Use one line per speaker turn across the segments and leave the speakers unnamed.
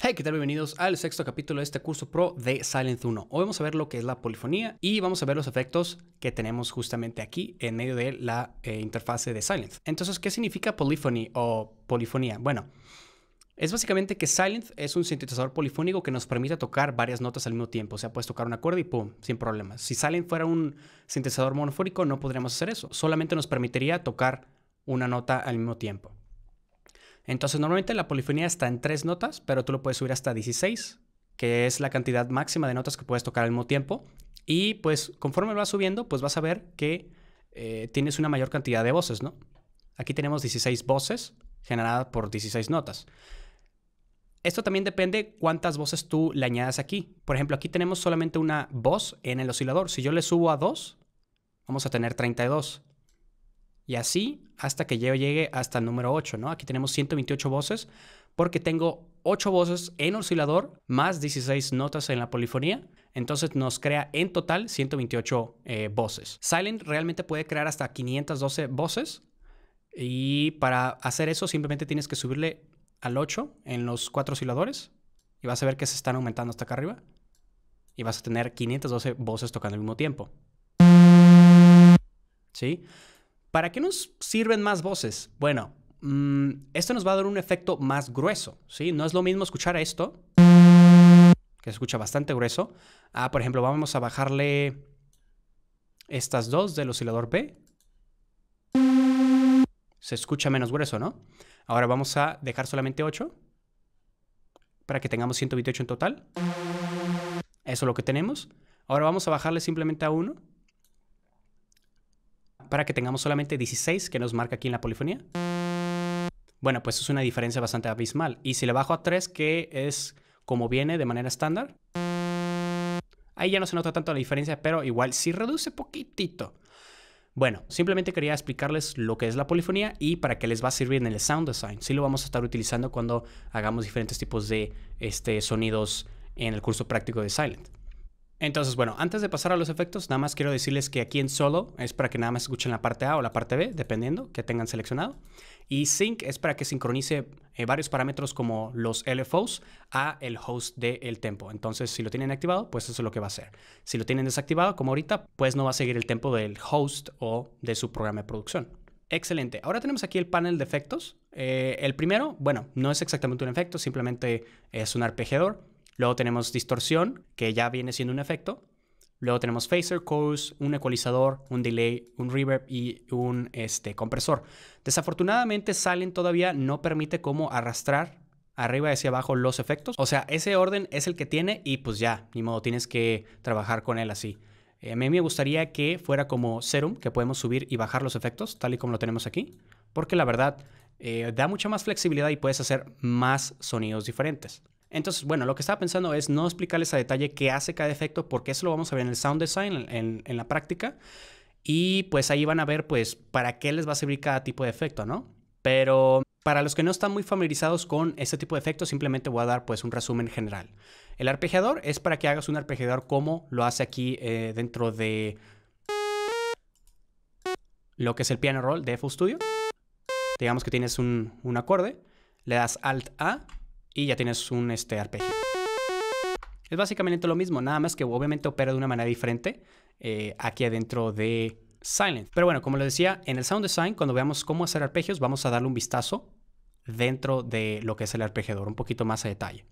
Hey, ¿qué tal? Bienvenidos al sexto capítulo de este curso pro de Silent 1. Hoy vamos a ver lo que es la polifonía y vamos a ver los efectos que tenemos justamente aquí en medio de la interfaz eh, interfase de Silent. Entonces, ¿qué significa polyphony o polifonía? Bueno, es básicamente que Silent es un sintetizador polifónico que nos permite tocar varias notas al mismo tiempo. O sea, puedes tocar un acorde y pum, sin problemas. Si Silent fuera un sintetizador monofónico, no podríamos hacer eso. Solamente nos permitiría tocar una nota al mismo tiempo. Entonces normalmente la polifonía está en tres notas, pero tú lo puedes subir hasta 16, que es la cantidad máxima de notas que puedes tocar al mismo tiempo. Y pues conforme vas subiendo, pues vas a ver que eh, tienes una mayor cantidad de voces, ¿no? Aquí tenemos 16 voces generadas por 16 notas. Esto también depende cuántas voces tú le añadas aquí. Por ejemplo, aquí tenemos solamente una voz en el oscilador. Si yo le subo a 2, vamos a tener 32. Y así hasta que yo llegue hasta el número 8, ¿no? Aquí tenemos 128 voces porque tengo 8 voces en oscilador más 16 notas en la polifonía. Entonces nos crea en total 128 eh, voces. Silent realmente puede crear hasta 512 voces. Y para hacer eso simplemente tienes que subirle al 8 en los 4 osciladores. Y vas a ver que se están aumentando hasta acá arriba. Y vas a tener 512 voces tocando al mismo tiempo. ¿Sí? ¿Para qué nos sirven más voces? Bueno, mm, esto nos va a dar un efecto más grueso, ¿sí? No es lo mismo escuchar esto, que se escucha bastante grueso. Ah, por ejemplo, vamos a bajarle estas dos del oscilador P. Se escucha menos grueso, ¿no? Ahora vamos a dejar solamente 8 para que tengamos 128 en total. Eso es lo que tenemos. Ahora vamos a bajarle simplemente a 1 para que tengamos solamente 16 que nos marca aquí en la polifonía. Bueno, pues es una diferencia bastante abismal. Y si le bajo a 3, que es como viene de manera estándar, ahí ya no se nota tanto la diferencia, pero igual sí reduce poquitito. Bueno, simplemente quería explicarles lo que es la polifonía y para qué les va a servir en el sound design. Sí lo vamos a estar utilizando cuando hagamos diferentes tipos de este, sonidos en el curso práctico de Silent. Entonces, bueno, antes de pasar a los efectos, nada más quiero decirles que aquí en solo es para que nada más escuchen la parte A o la parte B, dependiendo que tengan seleccionado. Y sync es para que sincronice eh, varios parámetros como los LFOs a el host del tempo. Entonces, si lo tienen activado, pues eso es lo que va a hacer. Si lo tienen desactivado, como ahorita, pues no va a seguir el tempo del host o de su programa de producción. Excelente. Ahora tenemos aquí el panel de efectos. Eh, el primero, bueno, no es exactamente un efecto, simplemente es un arpejador. Luego tenemos distorsión, que ya viene siendo un efecto. Luego tenemos phaser, chorus, un ecualizador, un delay, un reverb y un este, compresor. Desafortunadamente Salen todavía no permite cómo arrastrar arriba hacia abajo los efectos. O sea, ese orden es el que tiene y pues ya, ni modo, tienes que trabajar con él así. Eh, a mí me gustaría que fuera como Serum, que podemos subir y bajar los efectos, tal y como lo tenemos aquí, porque la verdad eh, da mucha más flexibilidad y puedes hacer más sonidos diferentes. Entonces, bueno, lo que estaba pensando es no explicarles a detalle qué hace cada efecto, porque eso lo vamos a ver en el sound design, en, la práctica. Y pues ahí van a ver, pues, para qué les va a servir cada tipo de efecto, ¿no? Pero para los que no están muy familiarizados con este tipo de efectos, simplemente voy a dar pues un resumen general. El arpegiador es para que hagas un arpegiador como lo hace aquí eh, dentro de lo que es el piano roll de FL Studio. Digamos que tienes un acorde, le das Alt A y ya tienes un este, arpegio. Es básicamente lo mismo, nada más que obviamente opera de una manera diferente eh, aquí adentro de Silent. Pero bueno, como les decía, en el Sound Design, cuando veamos cómo hacer arpegios, vamos a darle un vistazo dentro de lo que es el arpegiador un poquito más a detalle.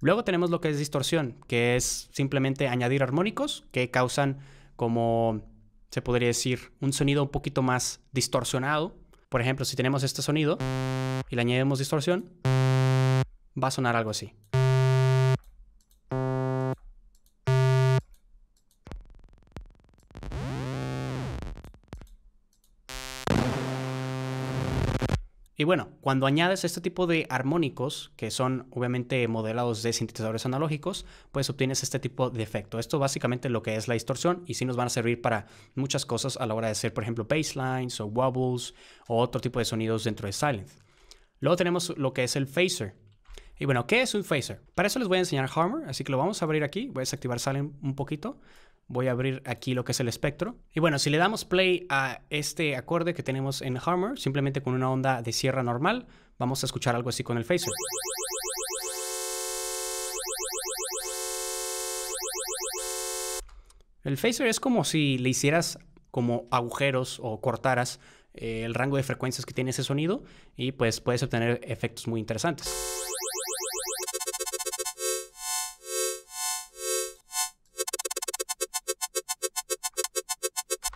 Luego tenemos lo que es distorsión, que es simplemente añadir armónicos que causan como, se podría decir, un sonido un poquito más distorsionado. Por ejemplo, si tenemos este sonido y le añadimos distorsión, va a sonar algo así. Y bueno, cuando añades este tipo de armónicos, que son obviamente modelados de sintetizadores analógicos, pues obtienes este tipo de efecto. Esto básicamente lo que es la distorsión y sí nos van a servir para muchas cosas a la hora de hacer, por ejemplo, basslines o wobbles o otro tipo de sonidos dentro de silence. Luego tenemos lo que es el phaser. Y bueno, ¿qué es un phaser? Para eso les voy a enseñar Hammer, así que lo vamos a abrir aquí. Voy a desactivar salen un poquito. Voy a abrir aquí lo que es el espectro. Y bueno, si le damos play a este acorde que tenemos en Hammer, simplemente con una onda de sierra normal, vamos a escuchar algo así con el phaser. El phaser es como si le hicieras como agujeros o cortaras eh, el rango de frecuencias que tiene ese sonido y pues puedes obtener efectos muy interesantes.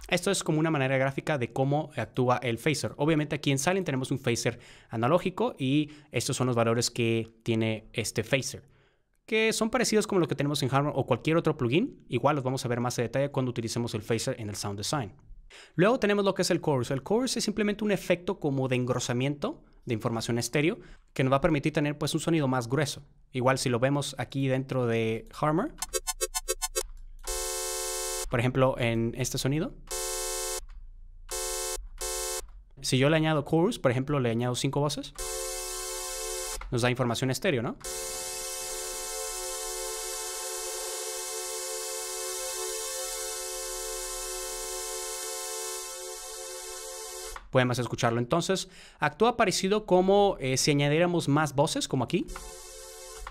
Esto es como una manera gráfica de cómo actúa el phaser. Obviamente aquí en Silent tenemos un phaser analógico y estos son los valores que tiene este phaser que son parecidos como lo que tenemos en Harmon o cualquier otro plugin. Igual los vamos a ver más a detalle cuando utilicemos el phaser en el sound design. Luego tenemos lo que es el chorus. El chorus es simplemente un efecto como de engrosamiento de información estéreo que nos va a permitir tener pues un sonido más grueso. Igual si lo vemos aquí dentro de Harmer, por ejemplo en este sonido. Si yo le añado chorus, por ejemplo, le añado cinco voces, nos da información estéreo, ¿no? Podemos escucharlo entonces. Actúa parecido como eh, si añadiéramos más voces, como aquí,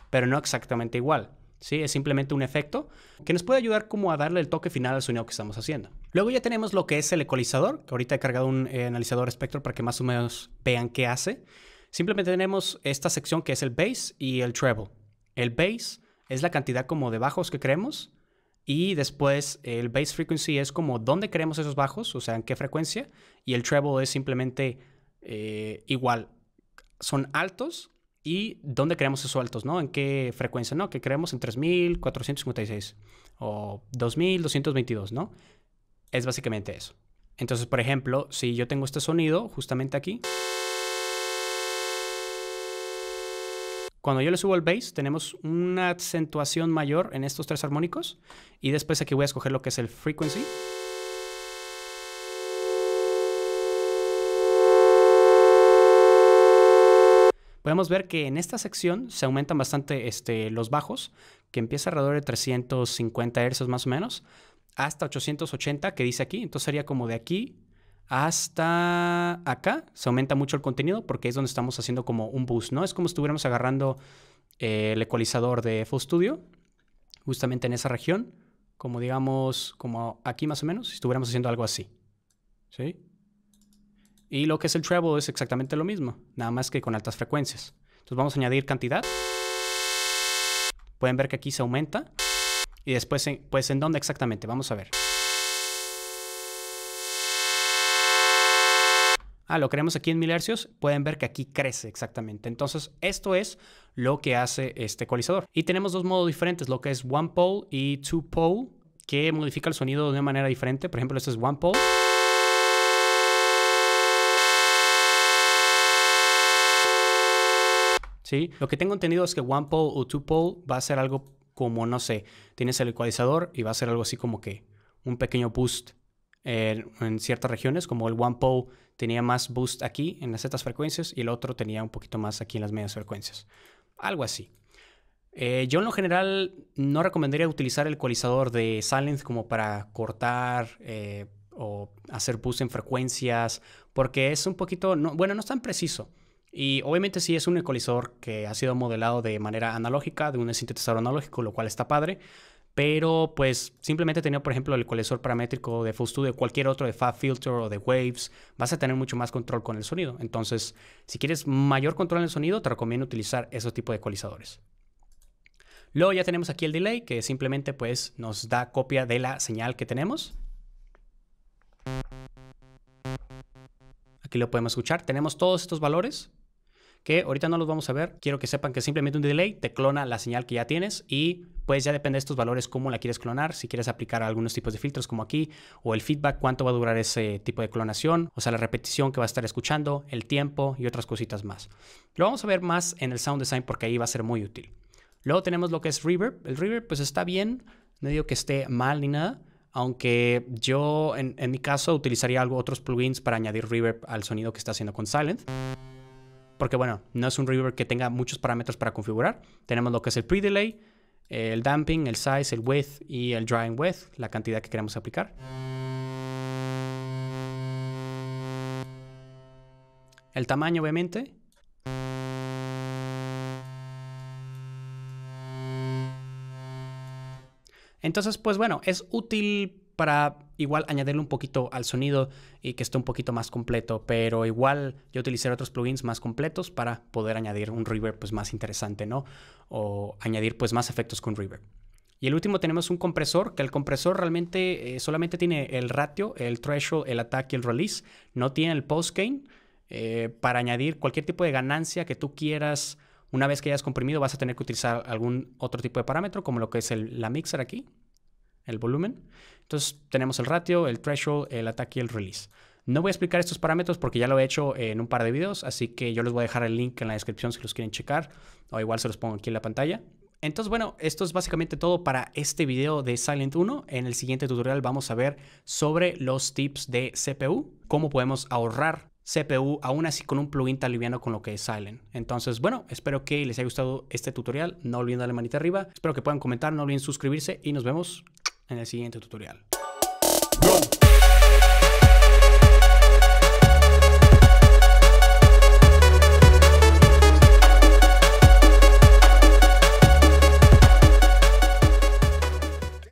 pero no exactamente igual. ¿sí? Es simplemente un efecto que nos puede ayudar como a darle el toque final al sonido que estamos haciendo. Luego ya tenemos lo que es el ecualizador, que ahorita he cargado un eh, analizador espectro para que más o menos vean qué hace. Simplemente tenemos esta sección que es el bass y el treble. El bass es la cantidad como de bajos que queremos y después el bass frequency es como dónde queremos esos bajos, o sea, en qué frecuencia. Y el treble es simplemente eh, igual. Son altos y dónde creamos esos altos, ¿no? En qué frecuencia, ¿no? Que creamos en 3.456 o 2.222, ¿no? Es básicamente eso. Entonces, por ejemplo, si yo tengo este sonido justamente aquí, cuando yo le subo el bass, tenemos una acentuación mayor en estos tres armónicos y después aquí voy a escoger lo que es el frequency. podemos ver que en esta sección se aumentan bastante este, los bajos, que empieza alrededor de 350 Hz más o menos, hasta 880 que dice aquí. Entonces sería como de aquí hasta acá. Se aumenta mucho el contenido porque es donde estamos haciendo como un boost, ¿no? Es como si estuviéramos agarrando eh, el ecualizador de Full Studio, justamente en esa región, como digamos, como aquí más o menos, si estuviéramos haciendo algo así. ¿Sí? Y lo que es el treble es exactamente lo mismo, nada más que con altas frecuencias. Entonces vamos a añadir cantidad. Pueden ver que aquí se aumenta. Y después, eh, pues, ¿en dónde exactamente? Vamos a ver. Ah, lo queremos aquí en milhercios. Pueden ver que aquí crece exactamente. Entonces, esto es lo que hace este ecualizador. Y tenemos dos modos diferentes, lo que es one pole y two pole, que modifica el sonido de una manera diferente. Por ejemplo, este es one pole. Lo que tengo entendido es que one pole o two pole va a ser algo como, no sé, tienes el ecualizador y va a ser algo así como que un pequeño boost en ciertas regiones, como el one pole tenía más boost aquí en las altas frecuencias y el otro tenía un poquito más aquí en las medias frecuencias. Algo así. Eh, yo en lo general no recomendaría utilizar el ecualizador de Silent como para cortar eh, o hacer boost en frecuencias, porque es un poquito, bueno, no es tan preciso. Y obviamente sí es un ecualizador que ha sido modelado de manera analógica, de un sintetizador analógico, lo cual está padre. Pero pues simplemente teniendo, por ejemplo, el ecualizador paramétrico de Full Studio, cualquier otro de Fab Filter o de Waves, vas a tener mucho más control con el sonido. Entonces, si quieres mayor control en el sonido, te recomiendo utilizar ese tipo de ecualizadores. Luego ya tenemos aquí el delay, que simplemente pues nos da copia de la señal que tenemos. Aquí lo podemos escuchar. Tenemos todos estos valores que ahorita no los vamos a ver. Quiero que sepan que simplemente un delay te clona la señal que ya tienes y pues ya depende de estos valores cómo la quieres clonar, si quieres aplicar algunos tipos de filtros como aquí, o el feedback, cuánto va a durar ese tipo de clonación, o sea, la repetición que va a estar escuchando, el tiempo y otras cositas más. Lo vamos a ver más en el sound design porque ahí va a ser muy útil. Luego tenemos lo que es reverb. El reverb pues está bien, no digo que esté mal ni nada, aunque yo en, en mi caso utilizaría algo, otros plugins para añadir reverb al sonido que está haciendo con Silent porque bueno, no es un reverb que tenga muchos parámetros para configurar. Tenemos lo que es el pre-delay, eh, el damping, el size, el width y el drying width, la cantidad que queremos aplicar. El tamaño, obviamente. Entonces, pues bueno, es útil para igual añadirle un poquito al sonido y que esté un poquito más completo, pero igual yo utilizaré otros plugins más completos para poder añadir un reverb pues más interesante, ¿no? O añadir pues más efectos con reverb. Y el último tenemos un compresor, que el compresor realmente eh, solamente tiene el ratio, el threshold, el attack y el release, no tiene el post gain eh, para añadir cualquier tipo de ganancia que tú quieras. Una vez que hayas comprimido vas a tener que utilizar algún otro tipo de parámetro, como lo que es el, la mixer aquí, el volumen. Entonces tenemos el ratio, el threshold, el ataque y el release. No voy a explicar estos parámetros porque ya lo he hecho en un par de videos, así que yo les voy a dejar el link en la descripción si los quieren checar, o igual se los pongo aquí en la pantalla. Entonces, bueno, esto es básicamente todo para este video de Silent 1. En el siguiente tutorial vamos a ver sobre los tips de CPU, cómo podemos ahorrar CPU aún así con un plugin tan liviano con lo que es Silent. Entonces, bueno, espero que les haya gustado este tutorial. No olviden darle manita arriba. Espero que puedan comentar, no olviden suscribirse y nos vemos en el siguiente tutorial.